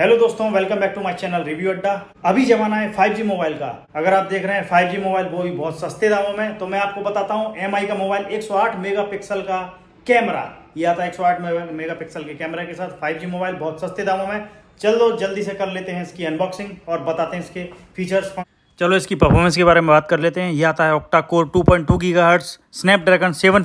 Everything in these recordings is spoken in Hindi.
हेलो दोस्तों welcome back to my channel review Adda अभी जमाना है 5G मोबाइल का अगर आप देख रहे हैं 5G मोबाइल वो भी बहुत सस्ते दामों में तो मैं आपको बताता हूँ एम का मोबाइल 108 मेगापिक्सल का कैमरा ये आता है 108 मेगापिक्सल के कैमरा के साथ 5G मोबाइल बहुत सस्ते दामों में चलो जल्दी से कर लेते हैं इसकी अनबॉक्सिंग और बताते हैं इसके फीचर्स चलो इसकी परफॉर्मेंस के बारे में बात कर लेते हैं यह आता है octa core two point two giga Snapdragon seven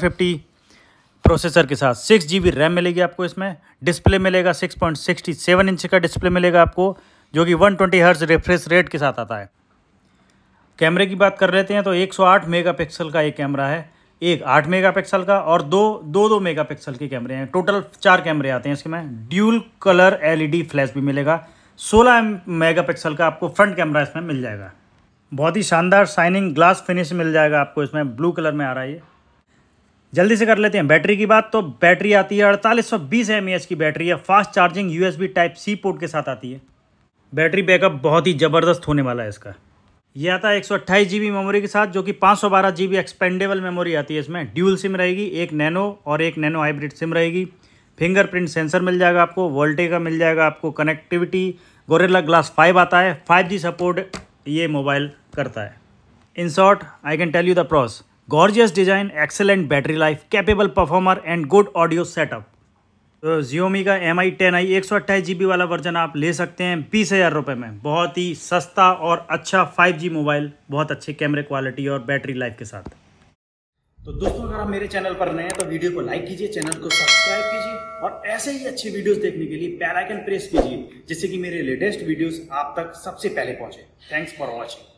processor के साथ सिक्स जी रैम मिलेगी आपको इसमें डिस्प्ले मिलेगा six point sixty seven inch का डिस्प्ले मिलेगा आपको जो कि one twenty hertz refresh rate के साथ आता है कैमरे की बात कर लेते हैं तो 108 मेगापिक्सल का एक कैमरा है एक 8 मेगापिक्सल का और दो दो दो मेगापिक्सल के कैमरे हैं टोटल चार कैमरे आते हैं इसके में ड्यूल कलर डी फ्लैश भी मिलेगा मेगा पिक्सल का आपको फ्रंट कैमरा इसमें मिल जाएगा बहुत ही शानदार शाइनिंग ग्लास फिनिश मिल जाएगा आपको इसमें ब्लू कलर में आ रहा है ये जल्दी से कर लेते हैं बैटरी की बात तो बैटरी आती है अड़तालीस सौ बीस की बैटरी है fast charging USB type C port के साथ आती है बैटरी बैकअप बहुत ही ज़बरदस्त होने वाला है इसका यह आता है एक सौ मेमोरी के साथ जो कि पाँच सौ बारह जी एक्सपेंडेबल मेमोरी आती है इसमें ड्यूल सिम रहेगी एक नैनो और एक नैनो हाइब्रिड सिम रहेगी फिंगरप्रिंट सेंसर मिल जाएगा आपको वोल्टे का मिल जाएगा आपको कनेक्टिविटी गोरेला ग्लास फाइव आता है फाइव सपोर्ट ये मोबाइल करता है in short I can tell you the pros gorgeous design excellent battery life capable performer and good audio setup तो जियोमी का एम आई टेन आई एक सौ अट्ठाईस जी बी वाला वर्जन आप ले सकते हैं बीस हज़ार रुपये में बहुत ही सस्ता और अच्छा फाइव जी मोबाइल बहुत अच्छे कैमरे क्वालिटी और बैटरी लाइफ के साथ तो दोस्तों अगर आप मेरे चैनल पर नए हैं तो वीडियो को लाइक कीजिए चैनल को सब्सक्राइब कीजिए और ऐसे ही अच्छे वीडियोस देखने के लिए बेल आइकन प्रेस कीजिए जिससे कि मेरे लेटेस्ट वीडियोस आप तक सबसे पहले पहुंचे थैंक्स फॉर वॉचिंग